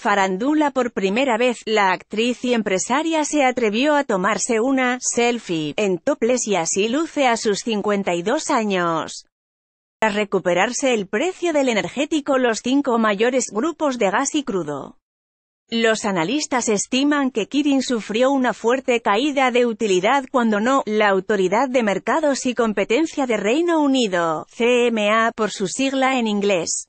Farandula por primera vez, la actriz y empresaria se atrevió a tomarse una selfie en topless y así luce a sus 52 años. Tras recuperarse el precio del energético los cinco mayores grupos de gas y crudo. Los analistas estiman que Kirin sufrió una fuerte caída de utilidad cuando no, la Autoridad de Mercados y Competencia de Reino Unido, CMA por su sigla en inglés,